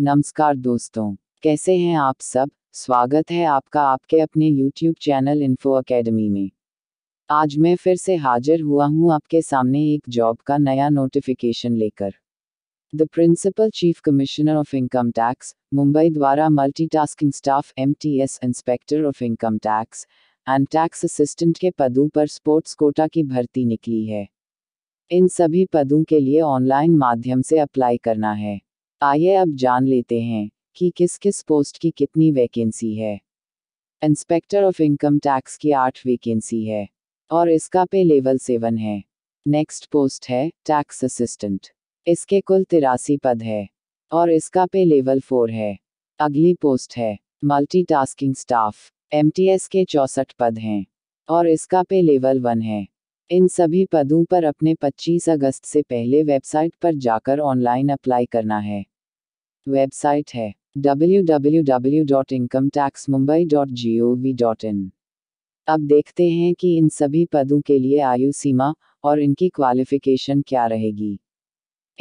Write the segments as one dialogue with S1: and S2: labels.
S1: नमस्कार दोस्तों कैसे हैं आप सब स्वागत है आपका आपके अपने YouTube चैनल इन्फो अकेडमी में आज मैं फिर से हाजिर हुआ हूं आपके सामने एक जॉब का नया नोटिफिकेशन लेकर the principal chief commissioner of income tax Mumbai द्वारा मल्टीटास्किंग स्टाफ एस inspector of income tax and tax assistant के पदों पर स्पोर्ट्स कोटा की भर्ती निकली है इन सभी पदों के लिए ऑनलाइन माध्यम से अप्लाई करना है आइए अब जान लेते हैं कि किस किस पोस्ट की कितनी वैकेंसी है इंस्पेक्टर ऑफ इनकम टैक्स की आठ वैकेंसी है और इसका पे लेवल सेवन है नेक्स्ट पोस्ट है टैक्स असिस्टेंट इसके कुल तिरासी पद है और इसका पे लेवल फोर है अगली पोस्ट है मल्टीटास्किंग स्टाफ एम के चौसठ पद हैं और इसका पे लेवल वन है इन सभी पदों पर अपने 25 अगस्त से पहले वेबसाइट पर जाकर ऑनलाइन अप्लाई करना है वेबसाइट है www.incomeTaxMumbai.gov.in अब देखते हैं कि इन सभी पदों के लिए आयु सीमा और इनकी क्वालिफिकेशन क्या रहेगी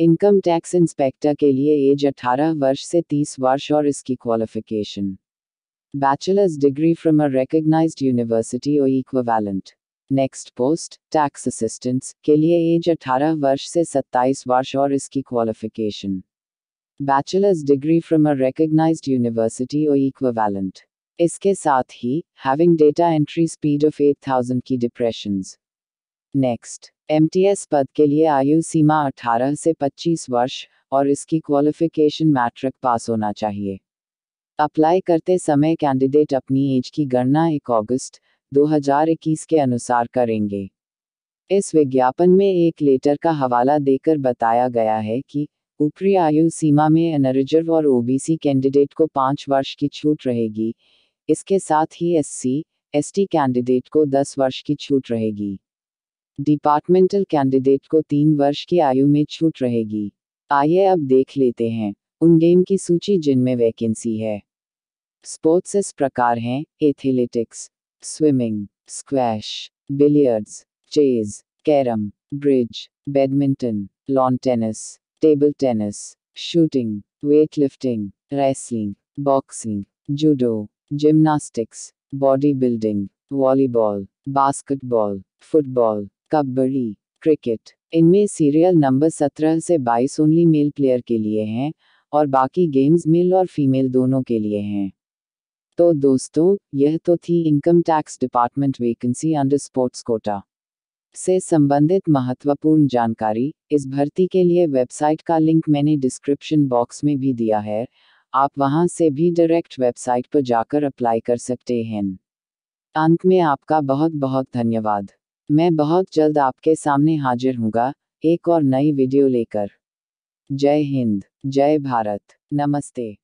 S1: इनकम टैक्स इंस्पेक्टर के लिए एज 18 वर्ष से 30 वर्ष और इसकी qualification bachelors degree from a recognized university और equivalent next post tax assistants के लिए एज 18 वर्ष से 27 वर्ष और इसकी qualification bachelors degree from a recognize university और equivalent. इसके साथ ही having data entry speed of thousand key depression next एस पद के लिए आयु सीमा अठारह से पच्चीस वर्ष और इसकी क्वालिफिकेशन मैट्रिक पास होना चाहिए अप्लाई करते समय कैंडिडेट अपनी एज की गणना एक अगस्त 2021 के अनुसार करेंगे इस विज्ञापन में एक लेटर का हवाला देकर बताया गया है कि ऊपरी आयु सीमा में अनरिजर्व और ओबीसी कैंडिडेट को पाँच वर्ष की छूट रहेगी इसके साथ ही एससी, एसटी कैंडिडेट को दस वर्ष की छूट रहेगी डिपार्टमेंटल कैंडिडेट को तीन वर्ष की आयु में छूट रहेगी आइए अब देख लेते हैं उन गेम की सूची जिनमें वैकेंसी है स्पोर्ट्स इस प्रकार हैं athletics swimming squash billiards chess carrom bridge badminton lawn tennis table tennis, shooting, weightlifting, wrestling, boxing, judo, gymnastics, bodybuilding, volleyball, basketball, football, kabaddi cricket इनमें सीरियल नंबर 17 से 22 ओनली मेल प्लेयर के लिए हैं और बाकी गेम्स मेल और फीमेल दोनों के लिए हैं तो दोस्तों यह तो थी income tax department vacancy under sports quota से संबंधित महत्वपूर्ण जानकारी इस भर्ती के लिए वेबसाइट का लिंक मैंने डिस्क्रिप्शन बॉक्स में भी दिया है आप वहां से भी डायरेक्ट वेबसाइट पर जाकर अप्लाई कर सकते हैं अंत में आपका बहुत बहुत धन्यवाद मैं बहुत जल्द आपके सामने हाजिर हूँ एक और नई वीडियो लेकर जय हिंद जय भारत नमस्ते